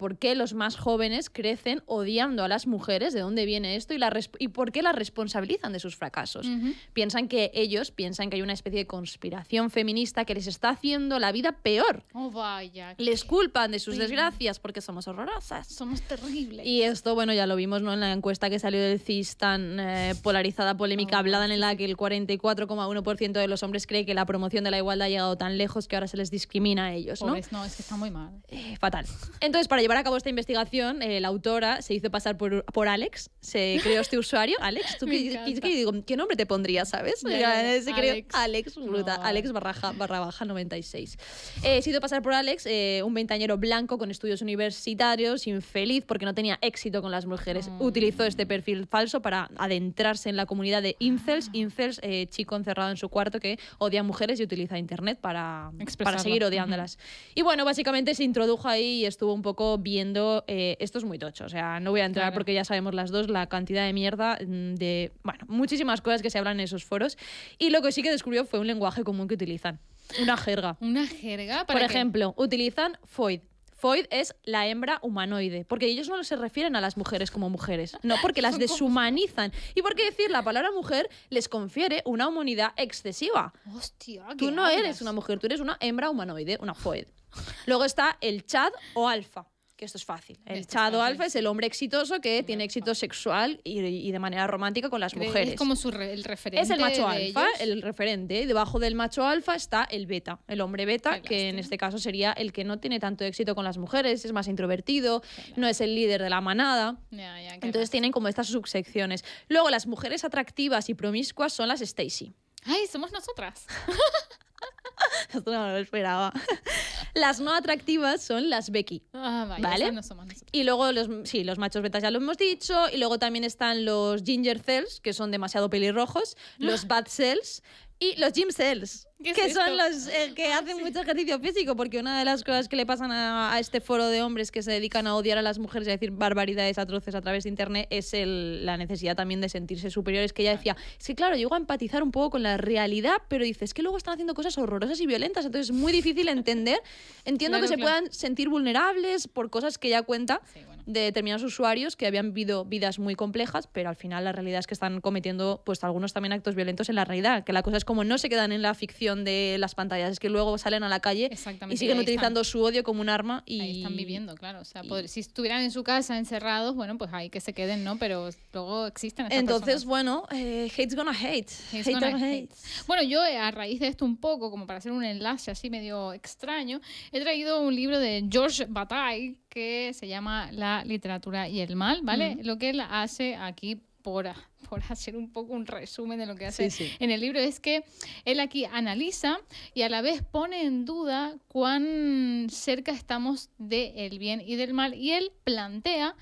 por qué los más jóvenes crecen odiando a las mujeres de dónde viene esto y, la y por qué la responsabilizan de sus fracasos. Piensan que ellos piensan que hay una especie de conspiración feminista que les está haciendo la vida peor. Oh, vaya. Les culpan de sus desgracias porque somos horrorosas. Somos terribles. Y esto, bueno, ya lo vimos ¿no? en la encuesta que salió del CIS tan eh, polarizada, polémica, oh, hablada, en la que el 44,1% de los hombres cree que la promoción de la igualdad ha llegado tan lejos que ahora se les discrimina a ellos. ¿no? no, es que está muy mal. Eh, fatal. Entonces, para llevar a cabo esta investigación, eh, la autora se hizo pasar por, por Alex, se creó este usuario. Alex, ¿tú qué, qué, nombre te pondrías, sabes? Alex, bruta, Alex barraja, barra baja 96. He sido pasar por Alex, eh, un ventañero blanco con estudios universitarios, infeliz porque no tenía éxito con las mujeres. Mm. Utilizó este perfil falso para adentrarse en la comunidad de incels, ah. incels, eh, chico encerrado en su cuarto que odia mujeres y utiliza internet para, seguir odiándolas. Y bueno, básicamente se introdujo ahí y estuvo un poco viendo, eh, esto es muy tocho, o sea, no voy a entrar porque ya sabemos las dos la cantidad de mierda, mm, de, bueno, muchísimas cosas que se hablan en esos foros. Y lo que sí que descubrió fue un lenguaje común que utilizan. Una jerga. Una jerga. Por ejemplo, utilizan Foid. Foid es la hembra humanoide, porque ellos no se refieren a las mujeres como mujeres, no, porque las deshumanizan. Y porque decir la palabra mujer les confiere una humanidad excesiva. Hostia, tú no eres una mujer, tú eres una hembra humanoide, una Foid. Luego está el Chad o Alfa que esto es fácil. El chado alfa es el hombre exitoso que tiene éxito sexual y, de manera romántica con las mujeres. Es como su el referente. Es el macho alfa, el referente. Y debajo del macho alfa está el beta, el hombre beta, que en este caso sería el que no tiene tanto éxito con las mujeres, es más introvertido, no es el líder de la manada. Entonces tienen como estas subsecciones. Luego, las mujeres atractivas y promiscuas son las Stacy. ¡Ay, somos nosotras! Esto no lo esperaba. Las no atractivas son las Becky. Ah, ¿Vale? y luego los, sí, los machos betas ya lo hemos dicho. Y luego también están los ginger cells, que son demasiado pelirrojos. Ah. Los bad cells. Y los gym cells que son los eh, que ah, hacen mucho ejercicio físico, porque una de las cosas que le pasan a, este foro de hombres que se dedican a odiar a las mujeres y a decir barbaridades atroces a través de Internet es el, la necesidad también de sentirse superiores, que ella decía, es que claro, llego a empatizar un poco con la realidad, pero dices que luego están haciendo cosas horrorosas y violentas, entonces es muy difícil entender. Entiendo que se puedan sentir vulnerables por cosas que ya cuenta de determinados usuarios que habían vivido vidas muy complejas, pero al final la realidad es que están cometiendo pues algunos también actos violentos en la realidad, que la cosa es como no se quedan en la ficción de las pantallas. Es que luego salen a la calle y siguen utilizando su odio como un arma. Y ahí están viviendo, claro. sea, si estuvieran en su casa encerrados, bueno, pues hay que se queden, ¿no? Pero luego existen. Entonces, bueno, eh, hate's gonna hate. Hate's gonna Bueno, yo eh, a raíz de esto un poco, como para hacer un enlace así medio extraño, he traído un libro de George Bataille que se llama La literatura y el mal, ¿vale? Mm. Lo que él hace aquí por, por hacer un poco un resumen de lo que hace en el libro, es que él aquí analiza y a la vez pone en duda cuán cerca estamos del el bien y del mal. Y él plantea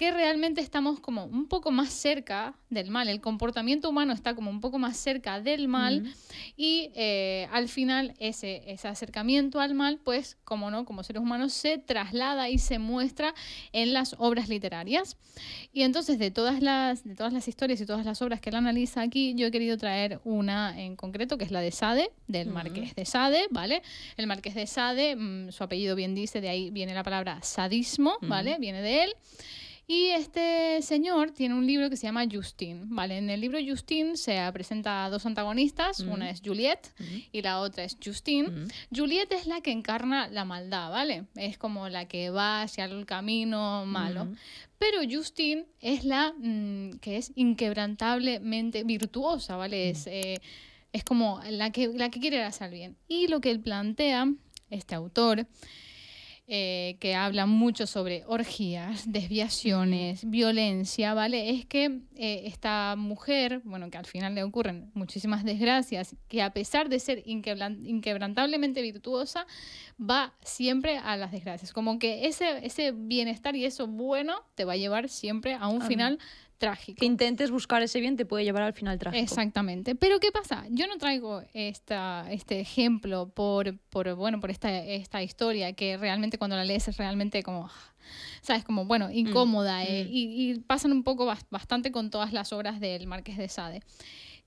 que realmente estamos como un poco más cerca del mal, el comportamiento humano está como un poco más cerca del mal y eh, al final ese, ese acercamiento al mal, pues como no, como seres humanos se traslada y se muestra en las obras literarias. Y entonces de todas las, de todas las historias y todas las obras que él analiza aquí, yo he querido traer una en concreto, que es la de Sade, del Marqués de Sade, ¿vale? El Marqués de Sade, mm, su apellido bien dice, de ahí viene la palabra sadismo, ¿vale? Viene de él. Y este señor tiene un libro que se llama Justine, ¿vale? En el libro Justine se presenta a dos antagonistas, una es Juliette y la otra es Justine. Juliette es la que encarna la maldad, ¿vale? Es como la que va hacia el camino malo. Pero Justine es la mm, que es inquebrantablemente virtuosa, ¿vale? Es, eh, es como la que, la que quiere hacer bien. Y lo que él plantea, este autor, eh, que habla mucho sobre orgías, desviaciones, violencia, ¿vale? Es que eh, esta mujer, bueno, que al final le ocurren muchísimas desgracias, que a pesar de ser inquebrantablemente virtuosa, va siempre a las desgracias. Como que ese, ese bienestar y eso bueno te va a llevar siempre a un final trágico. Que intentes buscar ese bien te puede llevar al final trágico. Exactamente. Pero ¿qué pasa? Yo no traigo esta, este ejemplo por, bueno, por esta, esta historia que realmente cuando la lees es realmente como, ah, sabes, como, bueno, mm, incómoda. Eh, mm. Y, pasan un poco bastante con todas las obras del Marqués de Sade.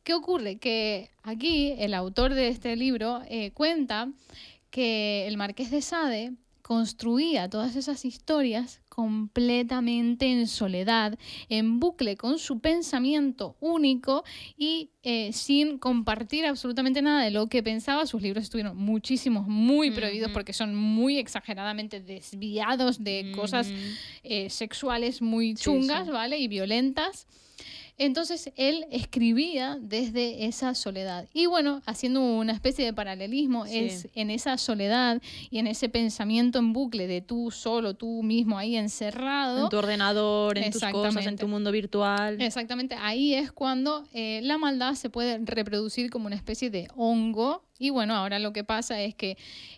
¿Qué ocurre? Que aquí el autor de este libro eh, cuenta que el Marqués de Sade construía todas esas historias completamente en soledad, en bucle con su pensamiento único y eh, sin compartir absolutamente nada de lo que pensaba. Sus libros estuvieron muchísimos, muy prohibidos porque son muy exageradamente desviados de cosas eh, sexuales muy chungas, ¿vale? Y violentas. Entonces él escribía desde esa soledad. Y bueno, haciendo una especie de paralelismo, es en esa soledad y en ese pensamiento en bucle de tú solo, tú mismo ahí encerrado. En tu ordenador, en tus cosas, en tu mundo virtual. Exactamente, ahí es cuando eh, la maldad se puede reproducir como una especie de hongo y bueno, ahora lo que pasa es que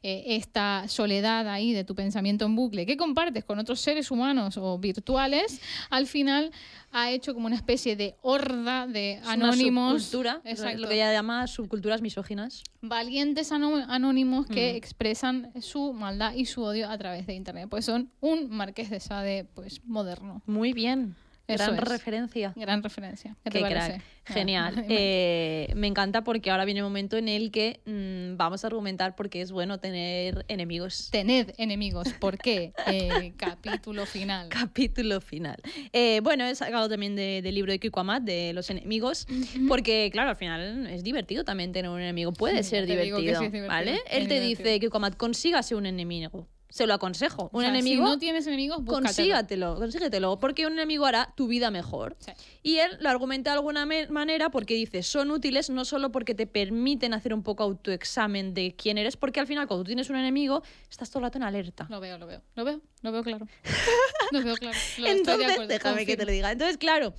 eh, esta soledad ahí de tu pensamiento en bucle que compartes con otros seres humanos o virtuales, al final ha hecho como una especie de horda de anónimos. subcultura, exacto, lo que ella llama subculturas misóginas. Valientes anónimos que mm. expresan su maldad y su odio a través de Internet. Pues son un marqués de Sade pues, moderno. Muy bien gran referencia. Gran referencia. ¿Qué, ah, Genial. Eh, me encanta porque ahora viene el momento en el que mm, vamos a argumentar por qué es bueno tener enemigos. Tened enemigos. ¿Por qué? Eh, capítulo final. Capítulo final. Eh, bueno, he sacado también del libro de Kikwamat, de los enemigos, porque, claro, al final es divertido también tener un enemigo. Puede ser divertido, ¿Vale? Él te dice, que consígase un enemigo se lo aconsejo. Un enemigo. Si no tienes enemigos, búscatelo. consígatelo, consíguetelo, porque un enemigo hará tu vida mejor. Y él lo argumenta de alguna manera porque dice: son útiles no solo porque te permiten hacer un poco autoexamen de quién eres, porque al final, cuando tú tienes un enemigo, estás todo el rato en alerta. Lo veo, lo veo. Lo veo, lo veo claro. lo veo claro. Entonces, déjame que te lo diga. Entonces, claro.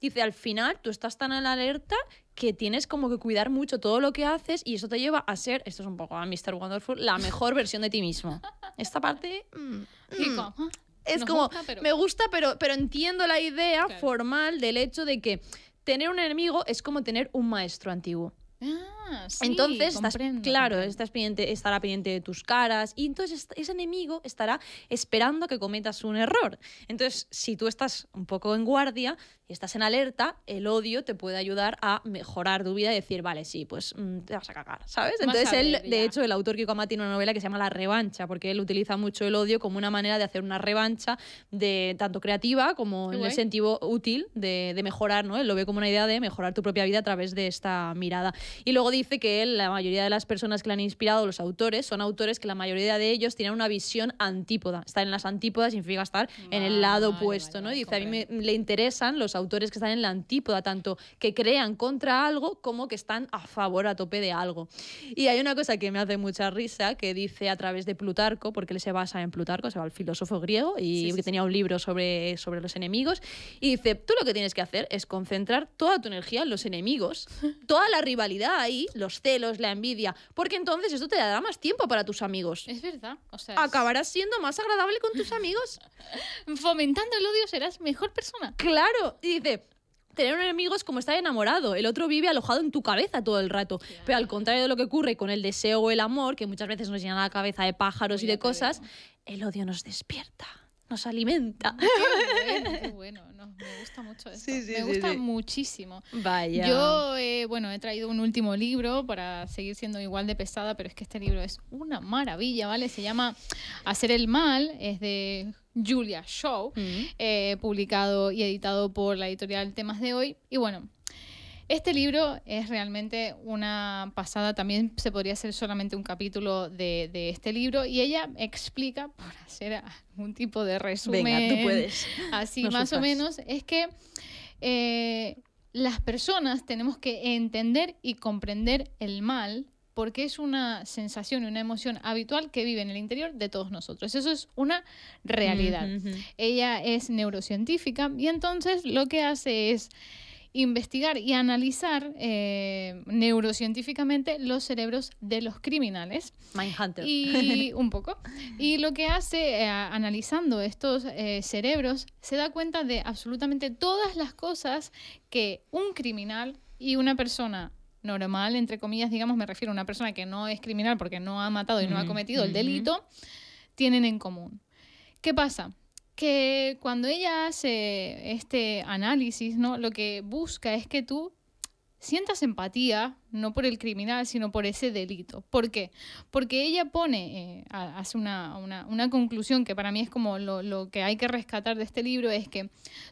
Dice, al final tú estás tan en alerta que tienes como que cuidar mucho todo lo que haces y eso te lleva a ser, esto es un poco a Mr. Wonderful, la mejor versión de ti mismo. Esta parte... Mm, mm. Mm, es como, me gusta, pero, pero entiendo la idea formal del hecho de que tener un enemigo es como tener un maestro antiguo. Ah, sí, entonces, claro, estás pendiente, estará pendiente de tus caras y entonces ese enemigo estará esperando que cometas un error. Entonces, si tú estás un poco en guardia, estás en alerta, el odio te puede ayudar a mejorar tu vida y decir, vale, sí, pues mm, te vas a cagar, ¿sabes? Entonces él, de hecho, el autor Kiko Amati tiene una novela que se llama La revancha, porque él utiliza mucho el odio como una manera de hacer una revancha de tanto creativa como en el sentido útil de, mejorar, ¿no? Él lo ve como una idea de mejorar tu propia vida a través de esta mirada. Y luego dice que él, la mayoría de las personas que le han inspirado, los autores, son autores que la mayoría de ellos tienen una visión antípoda. Estar en las antípodas significa estar en el ah, lado opuesto, ¿no? dice, a mí me, le interesan los autores autores que están en la antípoda, tanto que crean contra algo como que están a favor a tope de algo. Y hay una cosa que me hace mucha risa que dice a través de Plutarco, porque él se basa en Plutarco, se va al filósofo griego y tenía un libro sobre, sobre los enemigos, y dice, tú lo que tienes que hacer es concentrar toda tu energía en los enemigos, toda la rivalidad ahí, los celos, la envidia, porque entonces esto te dará más tiempo para tus amigos. Es verdad, o sea, acabarás siendo más agradable con tus amigos. Fomentando el odio serás mejor persona. Claro, y dice, tener un enemigo es como estar enamorado. El otro vive alojado en tu cabeza todo el rato. Pero al contrario de lo que ocurre con el deseo o el amor, que muchas veces nos llena la cabeza de pájaros y de cosas, el odio nos despierta, nos alimenta. bueno. me gusta mucho eso. Sí, sí, me gusta muchísimo. Vaya. Yo, eh, bueno, he traído un último libro para seguir siendo igual de pesada, pero es que este libro es una maravilla, ¿vale? Se llama Hacer el Mal, es de Julia Shaw, mm. eh, publicado y editado por la editorial Temas de Hoy. Y bueno, este libro es realmente una pasada, también se podría hacer solamente un capítulo de, este libro y ella explica, por hacer algún tipo de resumen, puedes. así más o menos, es que eh, las personas tenemos que entender y comprender el mal porque es una sensación y una emoción habitual que vive en el interior de todos nosotros. Eso es una realidad. Ella es neurocientífica y entonces lo que hace es investigar y analizar eh, neurocientíficamente los cerebros de los criminales. Mindhunter. Y un poco. Y lo que hace, eh, analizando estos eh, cerebros, se da cuenta de absolutamente todas las cosas que un criminal y una persona normal, entre comillas, digamos, me refiero a una persona que no es criminal porque no ha matado y no ha cometido el delito, tienen en común. ¿Qué pasa? que cuando ella hace este análisis, ¿no? Lo que busca es que tú sientas empatía no por el criminal, sino por ese delito. ¿Por qué? Porque ella pone, eh, hace una, conclusión que para mí es como lo, que hay que rescatar de este libro, es que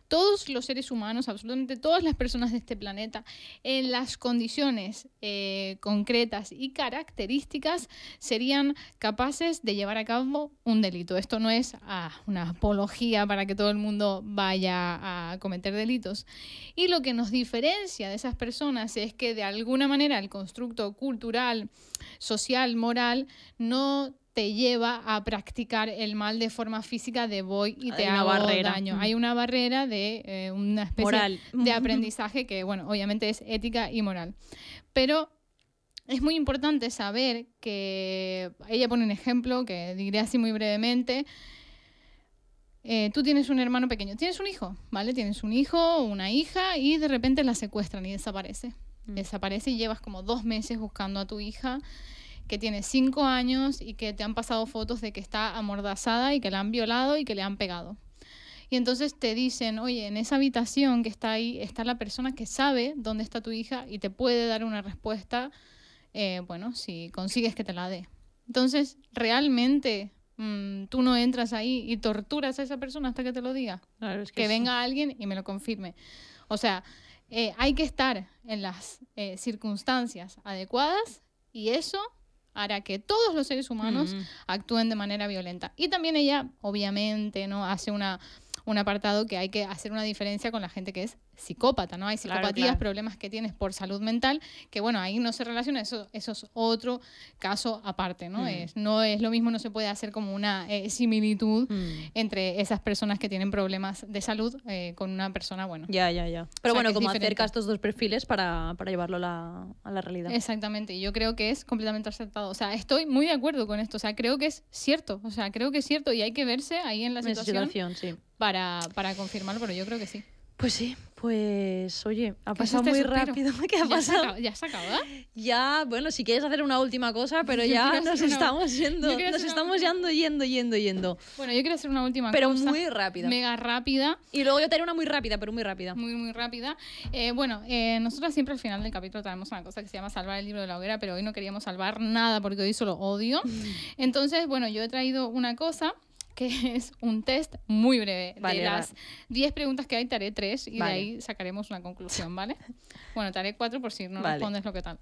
todos los seres humanos, absolutamente todas las personas de este planeta, en las condiciones eh, concretas y características, serían capaces de llevar a cabo un delito. Esto no es ah, una apología para que todo el mundo vaya a cometer delitos. Y lo que nos diferencia de esas personas es que de alguna manera el constructo cultural, social, moral, no te lleva a practicar el mal de forma física de voy y te Hay hago una barrera. daño. Hay una barrera de eh, una especie de aprendizaje que, bueno, obviamente es ética y moral. Pero es muy importante saber que, ella pone un ejemplo que diré así muy brevemente, eh, tú tienes un hermano pequeño, tienes un hijo, ¿vale? Tienes un hijo, una hija y de repente la secuestran y desaparece. Desaparece y llevas como dos meses buscando a tu hija que tiene cinco años y que te han pasado fotos de que está amordazada y que la han violado y que le han pegado. Y entonces te dicen, oye, en esa habitación que está ahí está la persona que sabe dónde está tu hija y te puede dar una respuesta, eh, bueno, si consigues que te la dé. Entonces, realmente mm, tú no entras ahí y torturas a esa persona hasta que te lo diga. Claro, es que, venga alguien y me lo confirme. O sea, eh, hay que estar en las eh, circunstancias adecuadas y eso hará que todos los seres humanos actúen de manera violenta. Y también ella, obviamente, ¿no? hace una, un apartado que hay que hacer una diferencia con la gente que es psicópata, ¿no? Hay psicopatías, problemas que tienes por salud mental, que bueno, ahí no se relaciona, eso, eso es otro caso aparte, ¿no? Mm. Es, no es lo mismo, no se puede hacer como una eh, similitud mm. entre esas personas que tienen problemas de salud eh, con una persona, bueno. Ya, ya, ya. Pero bueno, como acercar estos dos perfiles para, llevarlo a la realidad. Exactamente, y yo creo que es completamente aceptado. O sea, estoy muy de acuerdo con esto, o sea, creo que es cierto, o sea, creo que es cierto y hay que verse ahí en la situación, sí. para, para confirmarlo, pero yo creo que sí. Pues sí, pues oye, ha pasado muy rápido. ¿Qué ha pasado? ¿Ya se acaba? Ya, bueno, si quieres hacer una última cosa, pero ya nos estamos yendo. Nos estamos yendo, yendo, yendo, yendo. Bueno, yo quiero hacer una última cosa. Pero muy rápida. Mega rápida. Y luego yo traeré una muy rápida, pero muy rápida. Muy, muy rápida. Eh, bueno, eh, nosotros siempre al final del capítulo traemos una cosa que se llama salvar el libro de la hoguera, pero hoy no queríamos salvar nada porque hoy solo odio. Entonces, bueno, yo he traído una cosa que es un test muy breve. de las 10 preguntas que hay, te haré 3 y de ahí sacaremos una conclusión, ¿vale? bueno, te haré 4 por si no respondes lo que tal.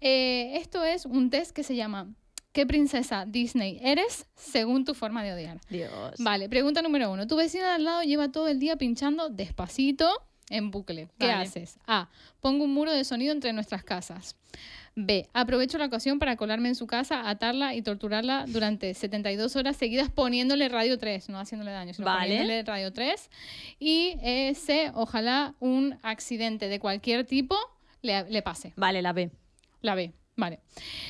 Eh, esto es un test que se llama ¿Qué princesa Disney eres según tu forma de odiar? Dios. Vale, pregunta número 1. Tu vecina de al lado lleva todo el día pinchando despacito en bucle. ¿Qué haces? A. Pongo un muro de sonido entre nuestras casas. B. Aprovecho la ocasión para colarme en su casa, atarla y torturarla durante 72 horas seguidas poniéndole radio 3, no haciéndole daño, sino poniéndole radio 3. Y ese eh, C. Ojalá un accidente de cualquier tipo le, le pase. Vale, la B. La B. Vale.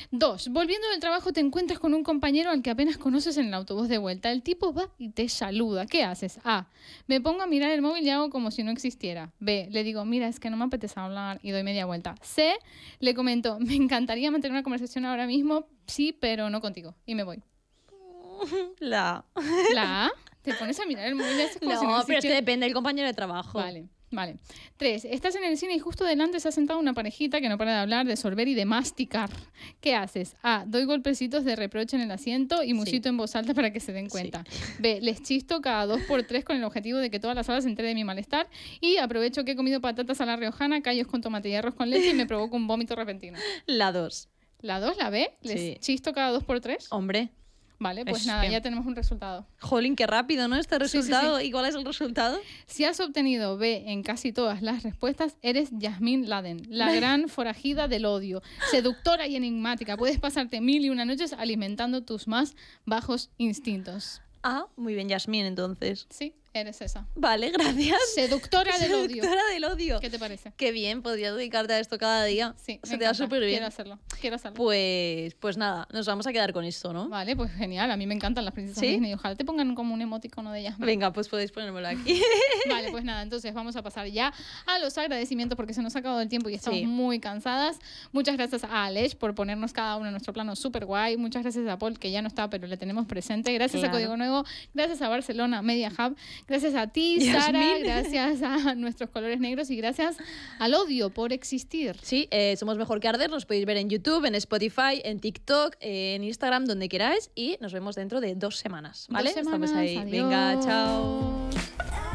Dos, volviendo del trabajo te encuentras con un compañero al que apenas conoces en el autobús de vuelta. El tipo va y te saluda. ¿Qué haces? A. Me pongo a mirar el móvil y hago como si no existiera. B. Le digo, mira, es que no me apetece hablar y doy media vuelta. C. Le comento, me encantaría mantener una conversación ahora mismo, sí, pero no contigo. Y me voy. La. La. Te pones a mirar el móvil y haces como si no pero es que depende del compañero de trabajo. Vale. Vale. Tres, estás en el cine y justo delante se ha sentado una parejita que no para de hablar, de sorber y de masticar. ¿Qué haces? A, doy golpecitos de reproche en el asiento y musito en voz alta para que se den cuenta. B, les chisto cada dos por tres con el objetivo de que todas las sala se de mi malestar y aprovecho que he comido patatas a la riojana, callos con tomate y arroz con leche y me provoco un vómito repentino. La dos. ¿La dos, la B? ¿Les chisto cada dos por tres? Hombre. Vale, pues nada, ya tenemos un resultado. Jolín, qué rápido, ¿no? Este resultado. ¿Y cuál es el resultado? Si has obtenido B en casi todas las respuestas, eres Yasmín Laden, la gran forajida del odio, seductora y enigmática. Puedes pasarte mil y una noches alimentando tus más bajos instintos. Ah, muy bien, Yasmín, entonces. Sí, eres esa. Vale, gracias. Seductora, del odio. Seductora del odio. ¿Qué te parece? Qué bien, podría dedicarte a esto cada día. Sí, se te da súper bien. Quiero hacerlo. Quiero hacerlo. Pues, pues nada, nos vamos a quedar con esto, ¿no? Vale, pues genial. A mí me encantan las princesas Disney. Ojalá te pongan como un emoticono de ellas. Venga, pues podéis ponérmelo aquí. vale, pues nada, entonces vamos a pasar ya a los agradecimientos porque se nos ha acabado el tiempo y estamos muy cansadas. Muchas gracias a Alex por ponernos cada uno en nuestro plano súper guay. Muchas gracias a Paul, que ya no está, pero le tenemos presente. Gracias a Código Nuevo. Gracias a Barcelona Media Hub. Gracias a ti, Sara, gracias a nuestros colores negros y gracias al odio por existir. Sí, eh, somos mejor que arder, nos podéis ver en YouTube, en Spotify, en TikTok, en Instagram, donde queráis y nos vemos dentro de dos semanas, ¿vale? Dos semanas, Estamos ahí. Venga, chao.